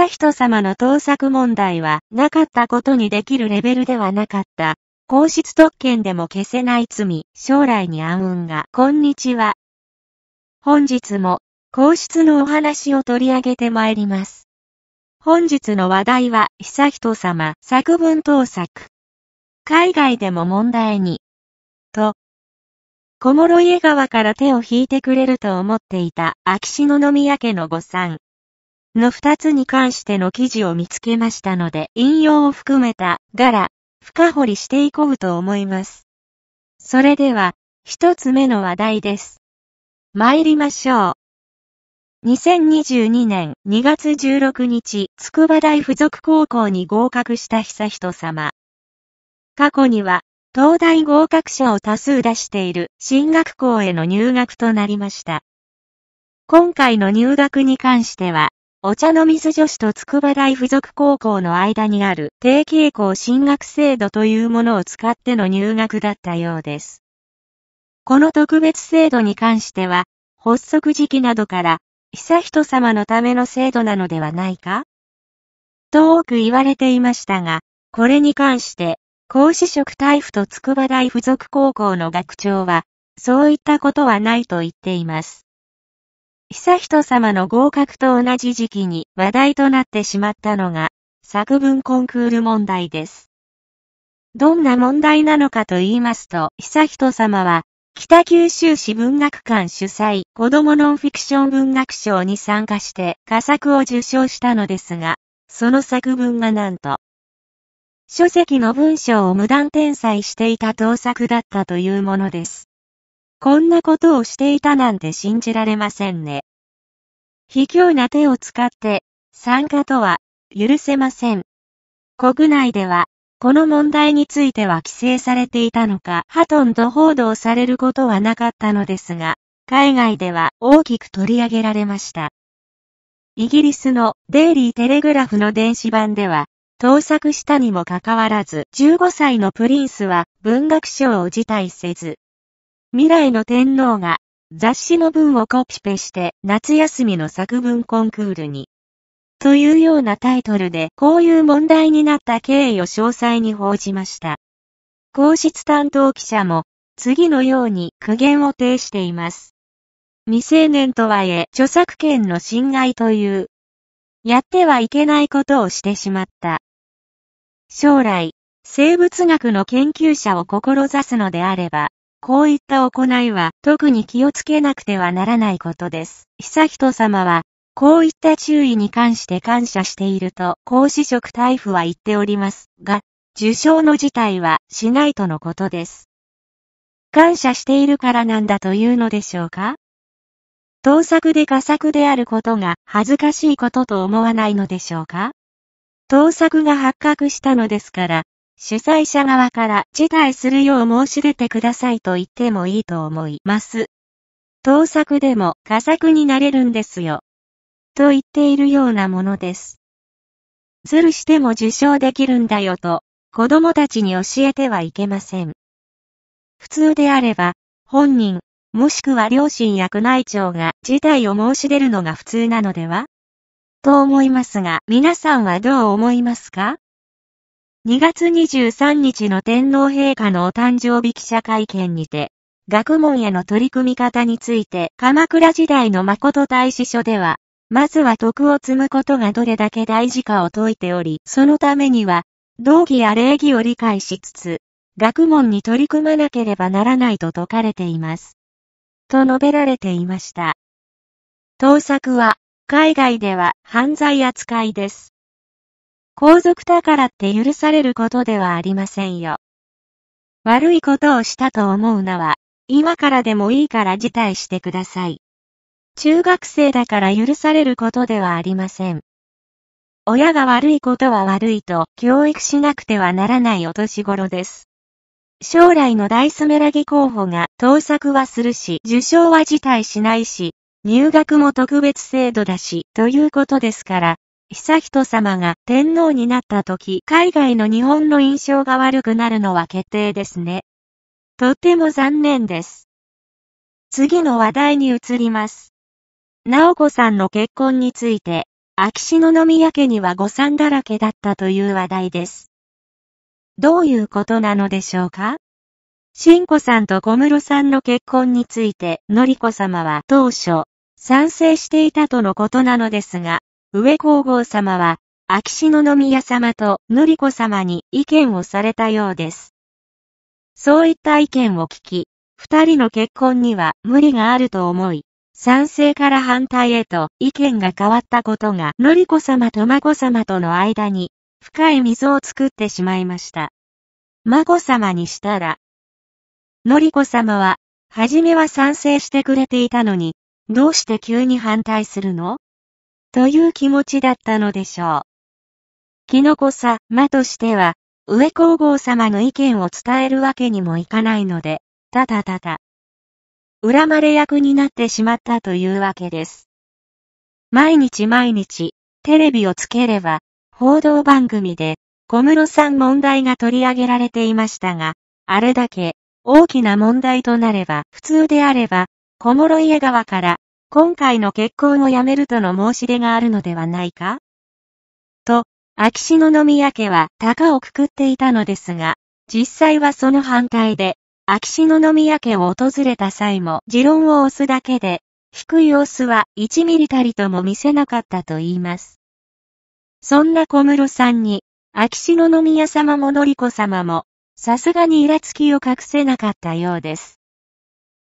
悠仁さまの盗作問題は、なかったことにできるレベルではなかった。皇室特権でも消せない罪、将来に暗雲が、こんにちは。本日も、皇室のお話を取り上げてまいります。本日の話題は、悠仁さま、作文盗作。海外でも問題に。と、小諸家川から手を引いてくれると思っていた秋篠宮家の誤算。の二つに関しての記事を見つけましたので、引用を含めた柄、深掘りしていこうと思います。それでは、一つ目の話題です。参りましょう。2022年2月16日、筑波大附属高校に合格した久人様。過去には、東大合格者を多数出している進学校への入学となりました。今回の入学に関しては、お茶の水女子と筑波大附属高校の間にある定期栄校進学制度というものを使っての入学だったようです。この特別制度に関しては、発足時期などから、悠仁さまのための制度なのではないかと多く言われていましたが、これに関して、講師職大夫と筑波大附属高校の学長は、そういったことはないと言っています。悠仁さまの合格と同じ時期に話題となってしまったのが、作文コンクール問題です。どんな問題なのかと言いますと、悠仁さまは、北九州市文学館主催、子供ノンフィクション文学賞に参加して、佳作を受賞したのですが、その作文がなんと、書籍の文章を無断転載していた盗作だったというものです。こんなことをしていたなんて信じられませんね。卑怯な手を使って、参加とは、許せません。国内では、この問題については規制されていたのか、ハトンと報道されることはなかったのですが、海外では大きく取り上げられました。イギリスのデイリーテレグラフの電子版では、盗作したにもかかわらず、15歳のプリンスは文学賞を辞退せず、未来の天皇が雑誌の文をコピペして夏休みの作文コンクールに。というようなタイトルでこういう問題になった経緯を詳細に報じました。皇室担当記者も次のように苦言を呈しています。未成年とはいえ著作権の侵害という、やってはいけないことをしてしまった。将来、生物学の研究者を志すのであれば、こういった行いは特に気をつけなくてはならないことです。悠仁さまは、こういった注意に関して感謝していると、講師職大夫は言っておりますが、受賞の事態はしないとのことです。感謝しているからなんだというのでしょうか盗作で画作であることが恥ずかしいことと思わないのでしょうか盗作が発覚したのですから、主催者側から辞退するよう申し出てくださいと言ってもいいと思います。盗作でも佳作になれるんですよ。と言っているようなものです。ズルしても受賞できるんだよと、子供たちに教えてはいけません。普通であれば、本人、もしくは両親や宮内庁が辞退を申し出るのが普通なのではと思いますが、皆さんはどう思いますか2月23日の天皇陛下のお誕生日記者会見にて、学問への取り組み方について鎌倉時代の誠大使書では、まずは徳を積むことがどれだけ大事かを説いており、そのためには、道義や礼儀を理解しつつ、学問に取り組まなければならないと説かれています。と述べられていました。盗作は、海外では犯罪扱いです。皇族だからって許されることではありませんよ。悪いことをしたと思うなは、今からでもいいから辞退してください。中学生だから許されることではありません。親が悪いことは悪いと教育しなくてはならないお年頃です。将来のダイスメラギ候補が盗作はするし、受賞は辞退しないし、入学も特別制度だし、ということですから、悠仁さまが天皇になった時、海外の日本の印象が悪くなるのは決定ですね。とても残念です。次の話題に移ります。直子さんの結婚について、秋篠宮家には誤算だらけだったという話題です。どういうことなのでしょうか新子さんと小室さんの結婚について、のりこさまは当初、賛成していたとのことなのですが、上皇后様は、秋篠宮様と紀子様に意見をされたようです。そういった意見を聞き、二人の結婚には無理があると思い、賛成から反対へと意見が変わったことが、紀子様と眞子様との間に深い溝を作ってしまいました。眞子様にしたら、紀子様は、初めは賛成してくれていたのに、どうして急に反対するのという気持ちだったのでしょう。キノコさまとしては、上皇后様の意見を伝えるわけにもいかないので、ただただ、恨まれ役になってしまったというわけです。毎日毎日、テレビをつければ、報道番組で、小室さん問題が取り上げられていましたが、あれだけ、大きな問題となれば、普通であれば、小諸家側から、今回の結婚をやめるとの申し出があるのではないかと、秋篠宮家は高をくくっていたのですが、実際はその反対で、秋篠宮家を訪れた際も持論を押すだけで、低い様子は1ミリたりとも見せなかったと言います。そんな小室さんに、秋篠宮様ものりこ様も、さすがにイラつきを隠せなかったようです。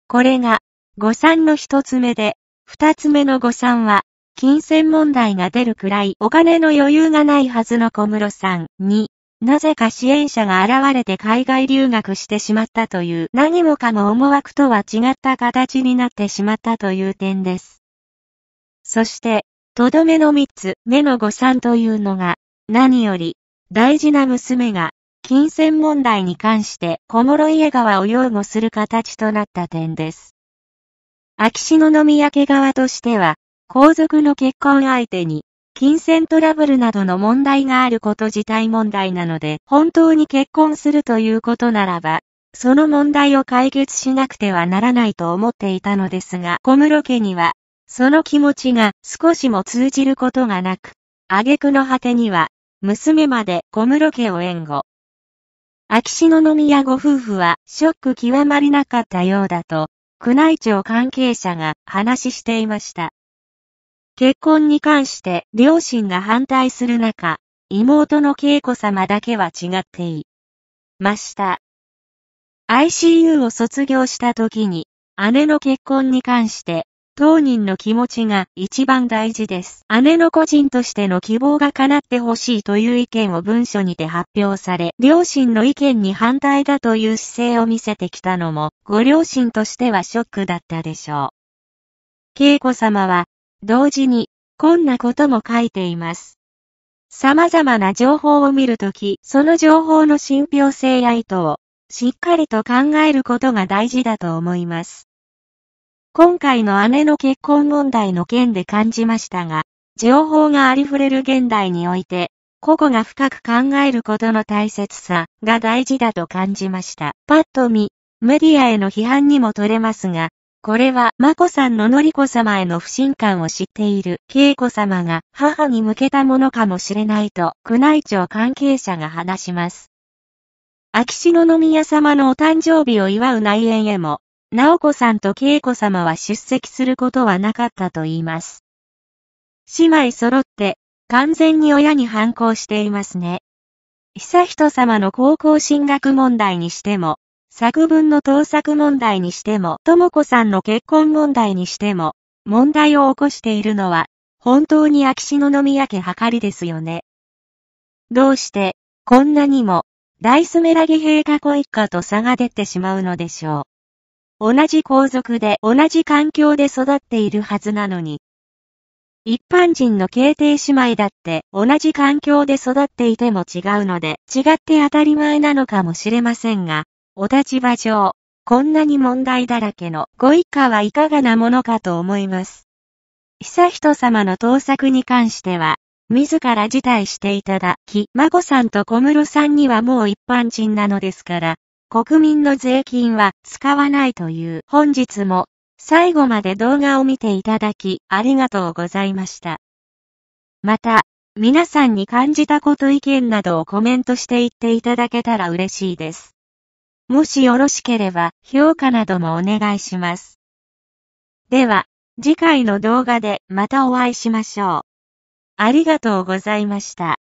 これが、誤算の一つ目で、二つ目の誤算は、金銭問題が出るくらいお金の余裕がないはずの小室さんに、なぜか支援者が現れて海外留学してしまったという何もかも思惑とは違った形になってしまったという点です。そして、とどめの三つ目の誤算というのが、何より大事な娘が金銭問題に関して小諸家川を擁護する形となった点です。秋篠宮家側としては、皇族の結婚相手に、金銭トラブルなどの問題があること自体問題なので、本当に結婚するということならば、その問題を解決しなくてはならないと思っていたのですが、小室家には、その気持ちが少しも通じることがなく、挙句の果てには、娘まで小室家を援護。秋篠宮ご夫婦はショック極まりなかったようだと、宮内庁関係者が話していました。結婚に関して両親が反対する中、妹の恵子様だけは違っていました。ICU を卒業した時に、姉の結婚に関して当人の気持ちが一番大事です。姉の個人としての希望が叶ってほしいという意見を文書にて発表され、両親の意見に反対だという姿勢を見せてきたのも、ご両親としてはショックだったでしょう。恵子様は、同時に、こんなことも書いています。様々な情報を見るとき、その情報の信憑性や意図を、しっかりと考えることが大事だと思います。今回の姉の結婚問題の件で感じましたが、情報がありふれる現代において、個々が深く考えることの大切さが大事だと感じました。パッと見、メディアへの批判にも取れますが、これは、眞子さんののりこ様への不信感を知っている、恵子様が母に向けたものかもしれないと、宮内庁関係者が話します。秋篠宮様のお誕生日を祝う内縁へも、直子さんと恵子様は出席することはなかったと言います。姉妹揃って完全に親に反抗していますね。悠仁様の高校進学問題にしても、作文の盗作問題にしても、智子さんの結婚問題にしても、問題を起こしているのは、本当に秋篠宮家はかりですよね。どうして、こんなにも、ダイスメラギ陛下ご一家と差が出てしまうのでしょう。同じ皇族で同じ環境で育っているはずなのに。一般人の慶帝姉妹だって同じ環境で育っていても違うので違って当たり前なのかもしれませんが、お立場上、こんなに問題だらけのご一家はいかがなものかと思います。悠仁さまの盗作に関しては、自ら辞退していただき、孫さんと小室さんにはもう一般人なのですから、国民の税金は使わないという本日も最後まで動画を見ていただきありがとうございました。また、皆さんに感じたこと意見などをコメントしていっていただけたら嬉しいです。もしよろしければ評価などもお願いします。では、次回の動画でまたお会いしましょう。ありがとうございました。